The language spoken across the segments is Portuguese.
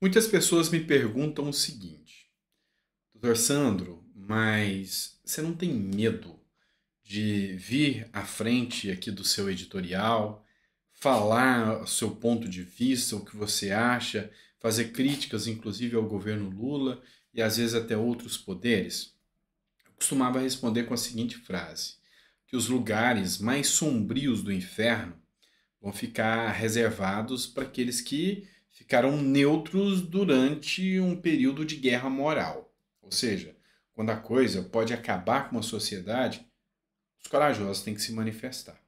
Muitas pessoas me perguntam o seguinte: Doutor Sandro, mas você não tem medo de vir à frente aqui do seu editorial, falar o seu ponto de vista, o que você acha, fazer críticas, inclusive, ao governo Lula e às vezes até outros poderes? Eu costumava responder com a seguinte frase: que os lugares mais sombrios do inferno vão ficar reservados para aqueles que ficaram neutros durante um período de guerra moral. Ou seja, quando a coisa pode acabar com uma sociedade, os corajosos têm que se manifestar.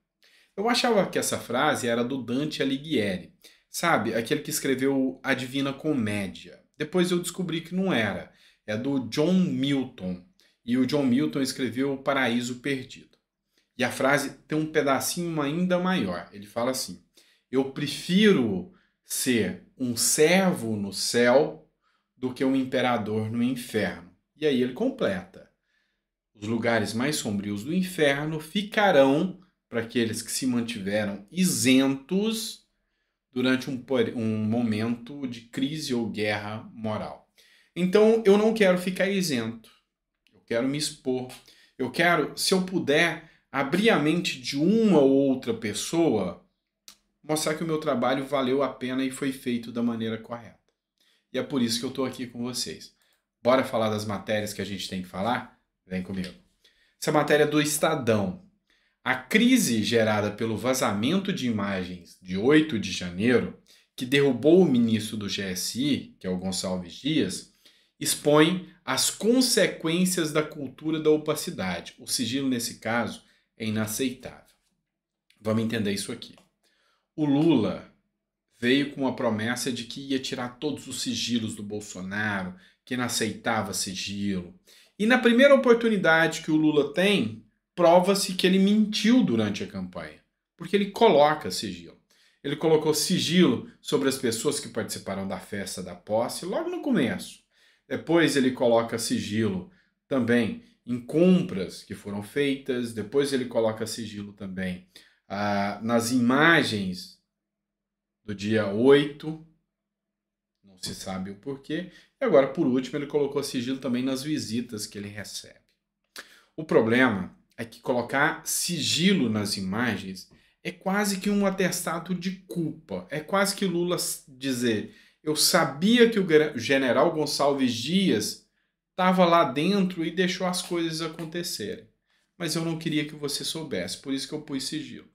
Eu achava que essa frase era do Dante Alighieri, sabe, aquele que escreveu A Divina Comédia. Depois eu descobri que não era, é do John Milton. E o John Milton escreveu O Paraíso Perdido. E a frase tem um pedacinho ainda maior. Ele fala assim: Eu prefiro ser um servo no céu do que um imperador no inferno. E aí ele completa: os lugares mais sombrios do inferno ficarão para aqueles que se mantiveram isentos durante um, um momento de crise ou guerra moral. Então eu não quero ficar isento, eu quero me expor, eu quero, se eu puder, abrir a mente de uma ou outra pessoa mostrar que o meu trabalho valeu a pena e foi feito da maneira correta. E é por isso que eu estou aqui com vocês. Bora falar das matérias que a gente tem que falar? Vem comigo. Essa é matéria é do Estadão. A crise gerada pelo vazamento de imagens de 8 de janeiro, que derrubou o ministro do GSI, que é o Gonçalves Dias, expõe as consequências da cultura da opacidade. O sigilo, nesse caso, é inaceitável. Vamos entender isso aqui o Lula veio com a promessa de que ia tirar todos os sigilos do Bolsonaro, que não aceitava sigilo. E na primeira oportunidade que o Lula tem, prova-se que ele mentiu durante a campanha, porque ele coloca sigilo. Ele colocou sigilo sobre as pessoas que participaram da festa da posse logo no começo. Depois ele coloca sigilo também em compras que foram feitas, depois ele coloca sigilo também ah, nas imagens do dia 8, não se sabe o porquê. E agora, por último, ele colocou sigilo também nas visitas que ele recebe. O problema é que colocar sigilo nas imagens é quase que um atestado de culpa. É quase que Lula dizer: eu sabia que o general Gonçalves Dias estava lá dentro e deixou as coisas acontecerem. Mas eu não queria que você soubesse, por isso que eu pus sigilo.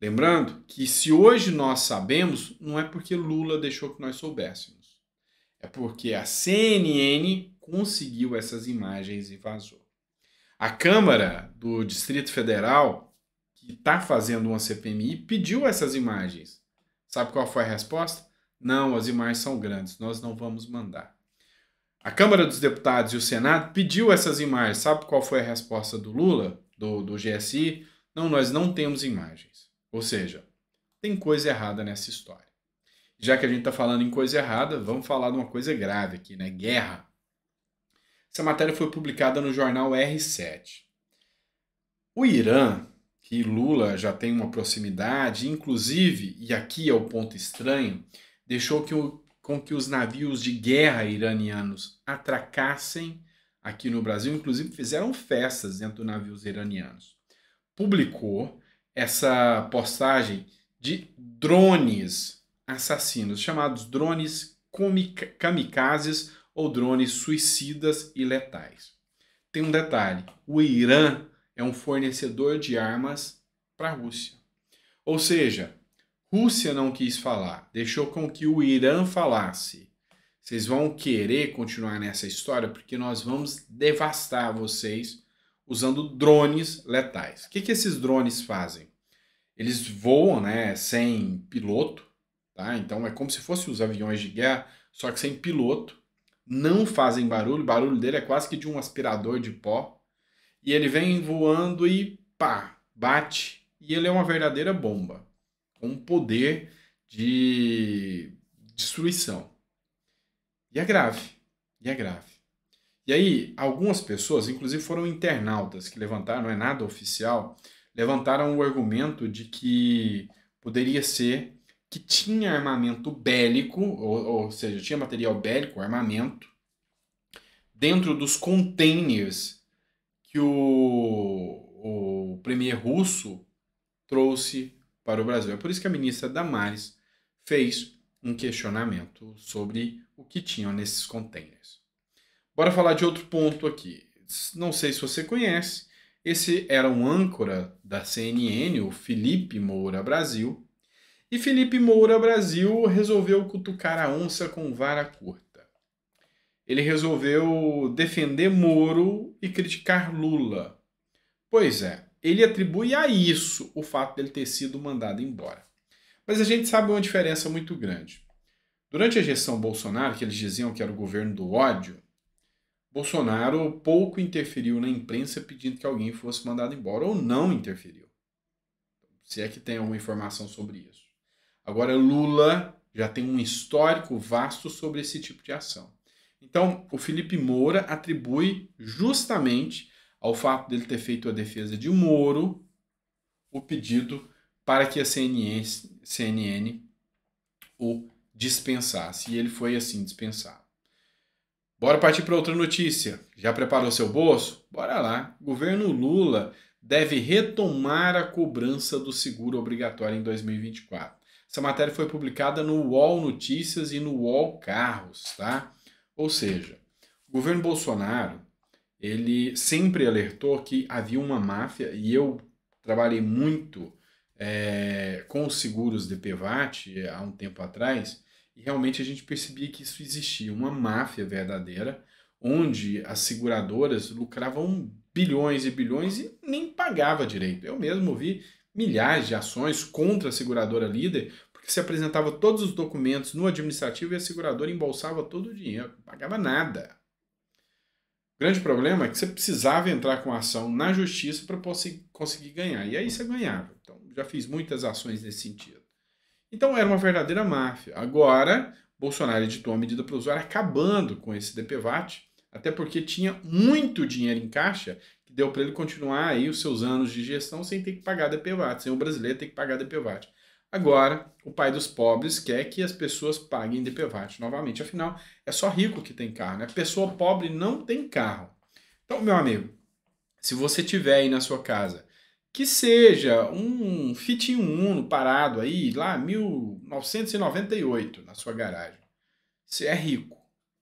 Lembrando que se hoje nós sabemos, não é porque Lula deixou que nós soubéssemos. É porque a CNN conseguiu essas imagens e vazou. A Câmara do Distrito Federal, que está fazendo uma CPMI, pediu essas imagens. Sabe qual foi a resposta? Não, as imagens são grandes, nós não vamos mandar. A Câmara dos Deputados e o Senado pediu essas imagens. Sabe qual foi a resposta do Lula, do, do GSI? Não, nós não temos imagens. Ou seja, tem coisa errada nessa história. Já que a gente está falando em coisa errada, vamos falar de uma coisa grave aqui, né? Guerra. Essa matéria foi publicada no jornal R7. O Irã, que Lula já tem uma proximidade, inclusive, e aqui é o ponto estranho, deixou que o, com que os navios de guerra iranianos atracassem aqui no Brasil, inclusive fizeram festas dentro dos navios iranianos. Publicou essa postagem de drones assassinos, chamados drones kamikazes ou drones suicidas e letais. Tem um detalhe: o Irã é um fornecedor de armas para a Rússia. Ou seja, Rússia não quis falar, deixou com que o Irã falasse. Vocês vão querer continuar nessa história porque nós vamos devastar vocês usando drones letais. O que, que esses drones fazem? Eles voam né, sem piloto, tá? então é como se fossem os aviões de guerra, só que sem piloto, não fazem barulho, o barulho dele é quase que de um aspirador de pó, e ele vem voando e pá, bate, e ele é uma verdadeira bomba, com um poder de destruição. E é grave, e é grave. E aí, algumas pessoas, inclusive foram internautas que levantaram, não é nada oficial, levantaram o argumento de que poderia ser que tinha armamento bélico, ou, ou seja, tinha material bélico, armamento, dentro dos containers que o, o premier russo trouxe para o Brasil. É por isso que a ministra Damares fez um questionamento sobre o que tinham nesses containers. Bora falar de outro ponto aqui. Não sei se você conhece, esse era um âncora da CNN, o Felipe Moura Brasil. E Felipe Moura Brasil resolveu cutucar a onça com vara curta. Ele resolveu defender Moro e criticar Lula. Pois é, ele atribui a isso o fato dele ter sido mandado embora. Mas a gente sabe uma diferença muito grande. Durante a gestão Bolsonaro, que eles diziam que era o governo do ódio, Bolsonaro pouco interferiu na imprensa pedindo que alguém fosse mandado embora, ou não interferiu. Se é que tem alguma informação sobre isso. Agora, Lula já tem um histórico vasto sobre esse tipo de ação. Então, o Felipe Moura atribui justamente ao fato dele ter feito a defesa de Moro o pedido para que a CNN, CNN o dispensasse. E ele foi assim dispensado. Bora partir para outra notícia. Já preparou seu bolso? Bora lá. Governo Lula deve retomar a cobrança do seguro obrigatório em 2024. Essa matéria foi publicada no UOL Notícias e no UOL Carros, tá? Ou seja, o governo Bolsonaro, ele sempre alertou que havia uma máfia, e eu trabalhei muito é, com os seguros de Pevate há um tempo atrás, e realmente a gente percebia que isso existia, uma máfia verdadeira, onde as seguradoras lucravam bilhões e bilhões e nem pagava direito. Eu mesmo vi milhares de ações contra a seguradora líder, porque se apresentava todos os documentos no administrativo e a seguradora embolsava todo o dinheiro, não pagava nada. O grande problema é que você precisava entrar com a ação na justiça para conseguir ganhar. E aí você ganhava. Então, já fiz muitas ações nesse sentido. Então era uma verdadeira máfia. Agora, Bolsonaro editou uma medida provisória acabando com esse DPVAT, até porque tinha muito dinheiro em caixa que deu para ele continuar aí os seus anos de gestão sem ter que pagar DPVAT, sem o brasileiro ter que pagar DPVAT. Agora, o pai dos pobres quer que as pessoas paguem DPVAT novamente. Afinal, é só rico que tem carro, né? Pessoa pobre não tem carro. Então, meu amigo, se você tiver aí na sua casa que seja um Fitinho Uno parado aí, lá 1998, na sua garagem. Você é rico,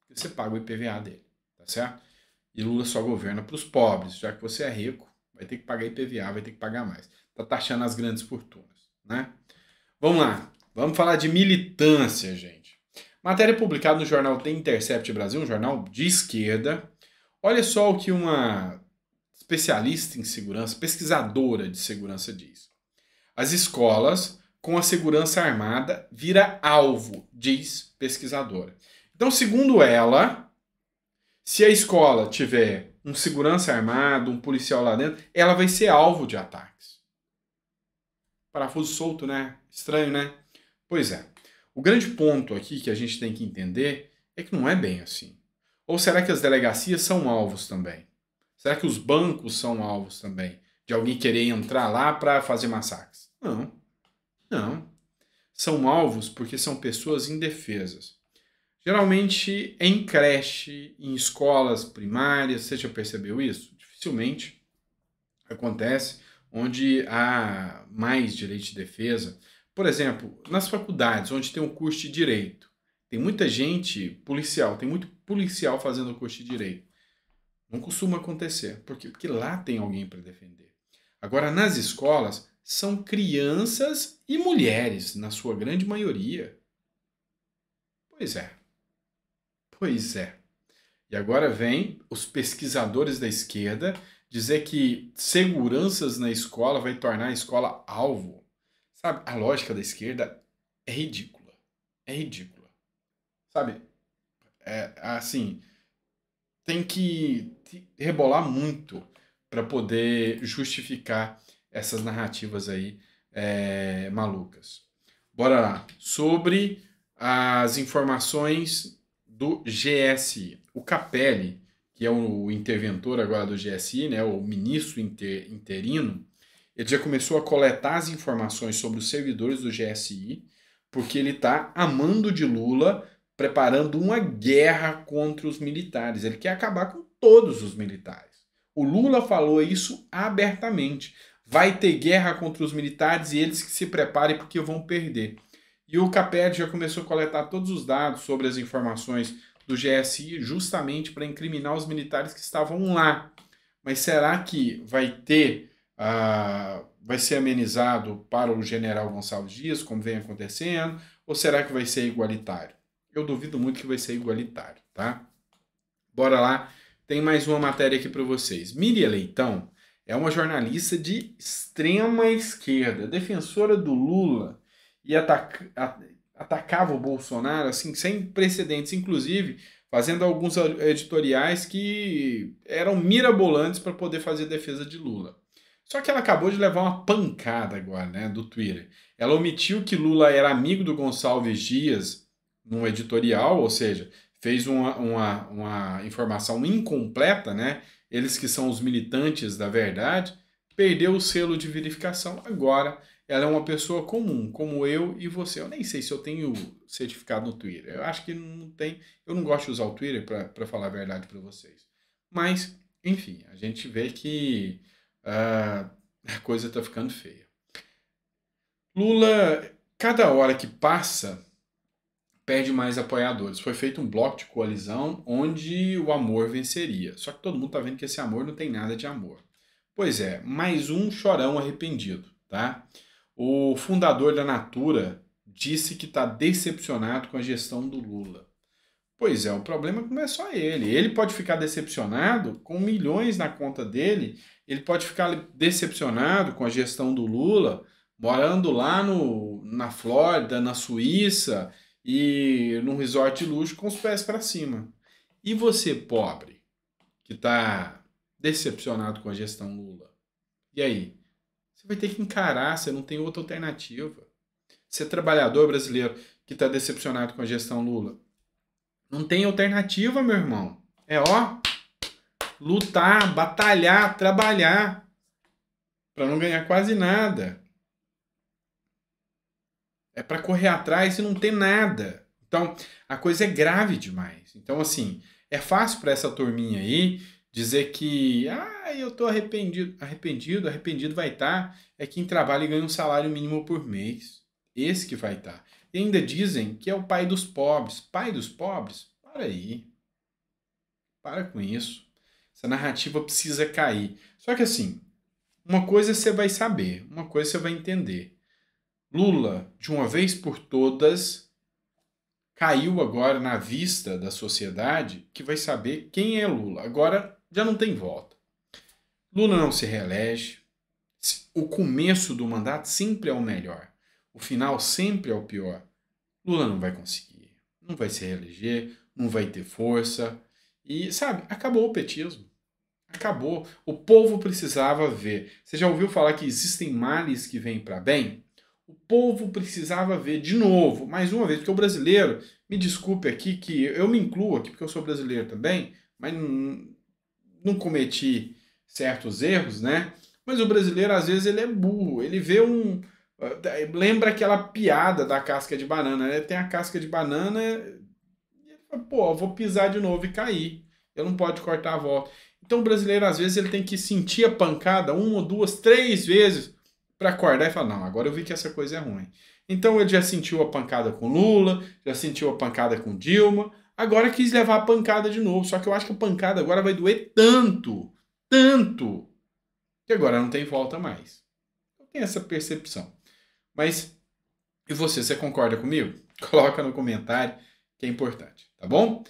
você paga o IPVA dele, tá certo? E Lula só governa para os pobres, já que você é rico, vai ter que pagar IPVA, vai ter que pagar mais. Tá taxando as grandes fortunas, né? Vamos lá, vamos falar de militância, gente. Matéria publicada no jornal The Intercept Brasil, um jornal de esquerda. Olha só o que uma especialista em segurança, pesquisadora de segurança, diz. As escolas com a segurança armada vira alvo, diz pesquisadora. Então, segundo ela, se a escola tiver um segurança armado, um policial lá dentro, ela vai ser alvo de ataques. Parafuso solto, né? Estranho, né? Pois é. O grande ponto aqui que a gente tem que entender é que não é bem assim. Ou será que as delegacias são alvos também? Será que os bancos são alvos também de alguém querer entrar lá para fazer massacres? Não. Não. São alvos porque são pessoas indefesas. Geralmente em creche, em escolas primárias, você já percebeu isso? Dificilmente acontece onde há mais direito de defesa. Por exemplo, nas faculdades, onde tem um curso de direito, tem muita gente policial, tem muito policial fazendo o curso de direito. Não costuma acontecer, porque, porque lá tem alguém para defender. Agora, nas escolas, são crianças e mulheres, na sua grande maioria. Pois é. Pois é. E agora vem os pesquisadores da esquerda dizer que seguranças na escola vai tornar a escola alvo. Sabe, a lógica da esquerda é ridícula. É ridícula. Sabe? É, assim, tem que rebolar muito para poder justificar essas narrativas aí é, malucas. Bora lá. Sobre as informações do GSI. O Capelli, que é o interventor agora do GSI, né, o ministro inter, interino, ele já começou a coletar as informações sobre os servidores do GSI, porque ele está amando de Lula preparando uma guerra contra os militares. Ele quer acabar com todos os militares. O Lula falou isso abertamente. Vai ter guerra contra os militares e eles que se preparem porque vão perder. E o CAPED já começou a coletar todos os dados sobre as informações do GSI justamente para incriminar os militares que estavam lá. Mas será que vai ter, uh, vai ser amenizado para o general Gonçalves Dias, como vem acontecendo, ou será que vai ser igualitário? eu duvido muito que vai ser igualitário, tá? Bora lá, tem mais uma matéria aqui para vocês. Miriam Leitão é uma jornalista de extrema esquerda, defensora do Lula e ataca atacava o Bolsonaro assim sem precedentes, inclusive fazendo alguns editoriais que eram mirabolantes para poder fazer defesa de Lula. Só que ela acabou de levar uma pancada agora, né, do Twitter. Ela omitiu que Lula era amigo do Gonçalves Dias num editorial, ou seja, fez uma, uma, uma informação incompleta, né? Eles que são os militantes da verdade, perdeu o selo de verificação. Agora ela é uma pessoa comum, como eu e você. Eu nem sei se eu tenho certificado no Twitter. Eu acho que não tem. Eu não gosto de usar o Twitter para falar a verdade para vocês. Mas, enfim, a gente vê que uh, a coisa está ficando feia. Lula, cada hora que passa, perde mais apoiadores. Foi feito um bloco de coalizão onde o amor venceria. Só que todo mundo tá vendo que esse amor não tem nada de amor. Pois é, mais um chorão arrependido, tá? O fundador da Natura disse que está decepcionado com a gestão do Lula. Pois é, o problema não é só ele. Ele pode ficar decepcionado com milhões na conta dele, ele pode ficar decepcionado com a gestão do Lula, morando lá no, na Flórida, na Suíça, e num resort luxo com os pés para cima. E você, pobre, que está decepcionado com a gestão Lula, e aí? Você vai ter que encarar, você não tem outra alternativa. Você é trabalhador brasileiro que está decepcionado com a gestão Lula, não tem alternativa, meu irmão. É ó, lutar, batalhar, trabalhar para não ganhar quase nada é para correr atrás e não ter nada. Então, a coisa é grave demais. Então, assim, é fácil para essa turminha aí dizer que, ah, eu tô arrependido. Arrependido, arrependido vai estar tá, é quem trabalha e ganha um salário mínimo por mês. Esse que vai estar. Tá. E ainda dizem que é o pai dos pobres. Pai dos pobres? Para aí. Para com isso. Essa narrativa precisa cair. Só que assim, uma coisa você vai saber, uma coisa você vai entender. Lula, de uma vez por todas, caiu agora na vista da sociedade que vai saber quem é Lula. Agora já não tem volta. Lula não se reelege. O começo do mandato sempre é o melhor. O final sempre é o pior. Lula não vai conseguir. Não vai se reeleger, não vai ter força. E, sabe, acabou o petismo. Acabou. O povo precisava ver. Você já ouviu falar que existem males que vêm para bem? o povo precisava ver de novo, mais uma vez, porque o brasileiro, me desculpe aqui que eu me incluo aqui, porque eu sou brasileiro também, mas não, não cometi certos erros, né? Mas o brasileiro, às vezes, ele é burro, ele vê um. Eh, lembra aquela piada da casca de banana, né? Tem a casca de banana pô, vou pisar de novo e cair. Eu não pode cortar a volta. Então o brasileiro, às vezes, ele tem que sentir a pancada uma, duas, três vezes para acordar e falar: não, agora eu vi que essa coisa é ruim. Então ele já sentiu a pancada com Lula, já sentiu a pancada com Dilma, agora quis levar a pancada de novo. Só que eu acho que a pancada agora vai doer tanto, tanto, que agora não tem volta mais. Eu então, tenho essa percepção. Mas e você, você concorda comigo? Coloca no comentário que é importante, tá bom?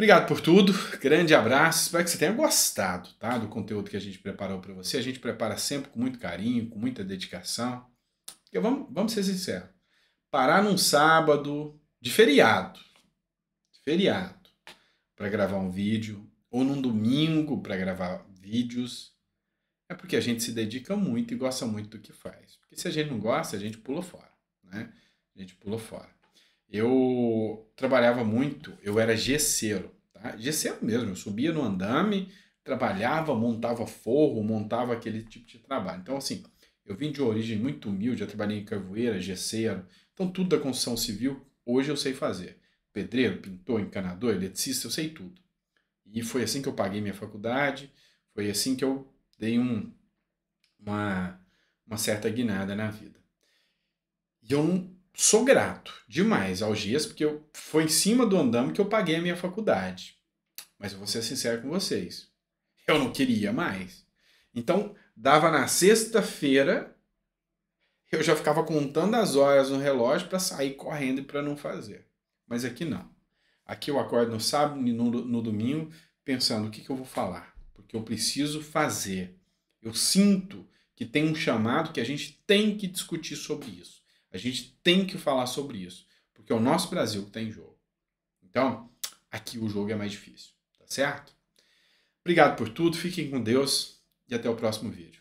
Obrigado por tudo, grande abraço. Espero que você tenha gostado tá, do conteúdo que a gente preparou para você. A gente prepara sempre com muito carinho, com muita dedicação. E vamos, vamos ser sinceros: parar num sábado de feriado, de feriado, para gravar um vídeo, ou num domingo para gravar vídeos, é porque a gente se dedica muito e gosta muito do que faz. Porque se a gente não gosta, a gente pula fora. Né? A gente pula fora. Eu trabalhava muito, eu era gesseiro, tá? Gesseiro mesmo, eu subia no andame, trabalhava, montava forro, montava aquele tipo de trabalho. Então, assim, eu vim de origem muito humilde, eu trabalhei em carvoeira, gesseiro, então tudo da construção civil hoje eu sei fazer. Pedreiro, pintor, encanador, eletricista, eu sei tudo. E foi assim que eu paguei minha faculdade, foi assim que eu dei um, uma, uma certa guinada na vida. E eu sou grato demais aos dias, porque eu, foi em cima do andame que eu paguei a minha faculdade. Mas eu vou ser sincero com vocês. Eu não queria mais. Então, dava na sexta-feira, eu já ficava contando as horas no relógio para sair correndo e para não fazer. Mas aqui não. Aqui eu acordo no sábado e no, no domingo pensando o que, que eu vou falar, porque eu preciso fazer. Eu sinto que tem um chamado que a gente tem que discutir sobre isso. A gente tem que falar sobre isso, porque é o nosso Brasil que está em jogo. Então, aqui o jogo é mais difícil, tá certo? Obrigado por tudo, fiquem com Deus e até o próximo vídeo.